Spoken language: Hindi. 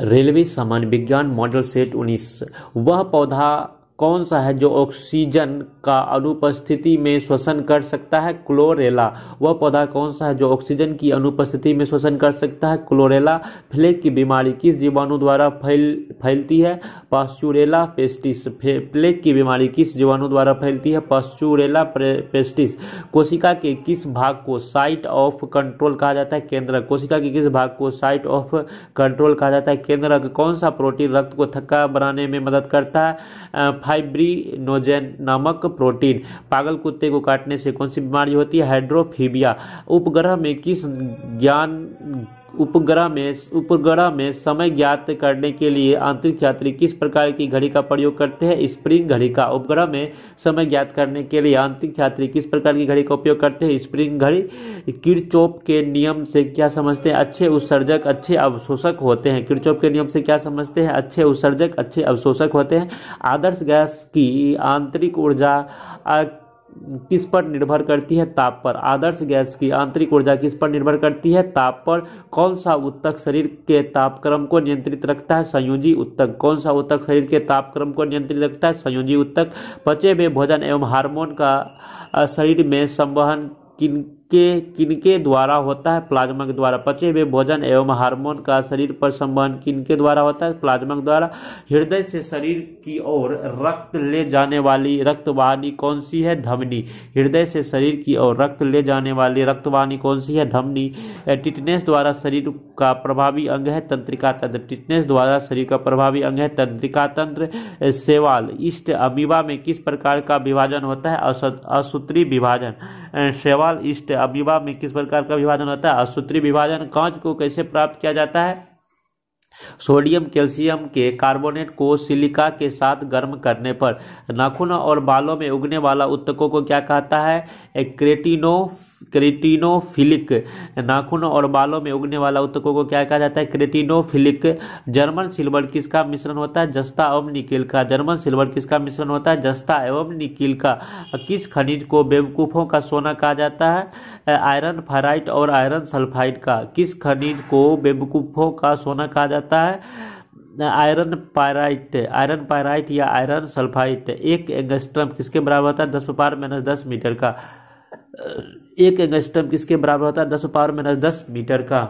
रेलवे सामान्य विज्ञान मॉडल सेट 19 वह पौधा कौन सा है जो ऑक्सीजन का अनुपस्थिति में श्वसन कर सकता है क्लोरेला वह पौधा कौन सा है जो ऑक्सीजन की अनुपस्थिति में श्वसन कर सकता है क्लोरेला फ्लेक की बीमारी किस जीवाणु द्वारा फैल फैलती है पास्चुरेला पेस्टिस फ्लेक की बीमारी किस जीवाणु द्वारा फैलती है पास्चुरेला पेस्टिस कोशिका के किस भाग को साइट ऑफ कंट्रोल कहा जाता है केंद्र कोशिका के किस भाग को साइट ऑफ कंट्रोल कहा जाता है केंद्र कौन सा प्रोटीन रक्त को थक्का बनाने में मदद करता है फाइब्रीनोजेन नामक प्रोटीन पागल कुत्ते को काटने से कौन सी बीमारी होती है हाइड्रोफीबिया उपग्रह में किस ज्ञान उपग्रह में उपग्रह में समय ज्ञात करने के लिए आंतरिक यात्री किस प्रकार की घड़ी का प्रयोग करते हैं स्प्रिंग घड़ी का उपग्रह में समय ज्ञात करने के लिए आंतरिक यात्री किस प्रकार की घड़ी का उपयोग करते हैं स्प्रिंग घड़ी किरचोप के नियम से क्या समझते हैं अच्छे उत्सर्जक अच्छे अवशोषक होते हैं किरचोप के नियम से क्या समझते हैं अच्छे उत्सर्जक अच्छे अवशोषक होते हैं आदर्श गैस की आंतरिक ऊर्जा किस पर निर्भर करती है ताप पर आदर्श गैस की आंतरिक ऊर्जा किस पर निर्भर करती है ताप पर कौन सा उत्तक शरीर के तापक्रम को नियंत्रित रखता है संयोजी उत्तक कौन सा उत्तक शरीर के तापक्रम को नियंत्रित रखता है संयोजी उत्तक पचे में भोजन एवं हार्मोन का शरीर में संवहन किन के किनके द्वारा होता है प्लाज्मा के द्वारा पचे हुए भोजन एवं हार्मोन का शरीर पर संबंध किनके द्वारा होता है प्लाज्मा के द्वारा हृदय से शरीर की ओर रक्त ले जाने वाली रक्तवाहिनी कौन सी है धमनी हृदय से शरीर की ओर रक्त ले जाने वाली रक्तवाहिनी कौन सी है धमनी टिटनेस द्वारा शरीर का प्रभावी अंग है तंत्रिका तंत्र टिटनेस द्वारा शरीर का प्रभावी अंग है तंत्रिका तंत्र सेवाल इष्ट अमीबा में किस प्रकार का विभाजन होता है असूत्री विभाजन शैवाल इष्ट अब विवाह में किस प्रकार का विभाजन होता है असूत्री विभाजन कांच को कैसे प्राप्त किया जाता है सोडियम कैल्शियम के कार्बोनेट को सिलिका के साथ गर्म करने पर नाखून और बालों में उगने वाला उत्तकों को क्या कहता है क्रेटिनो क्रेटिनोफिलिक नाखून और बालों में उगने वाला उत्तकों को क्या कहा जाता है क्रेटिनोफिलिक जर्मन सिल्वर किसका मिश्रण होता है जस्ता एवं निकिल का जर्मन सिल्वर किसका मिश्रण होता है जस्ता एवं निकिल का किस खनिज को बेवकूफ़ों का सोना कहा जाता है आयरन फराइट और आयरन सल्फाइड का किस खनिज को बेवकूफ़ों का सोना कहा जाता है होता है आयरन पायराइट आयरन पायराइट या आयरन सल्फाइट एक एंगस्ट्रम किसके बराबर होता है दस पावर माइनस दस मीटर का एक एंगस्ट्रम किसके बराबर होता है दस पावर माइनस दस मीटर का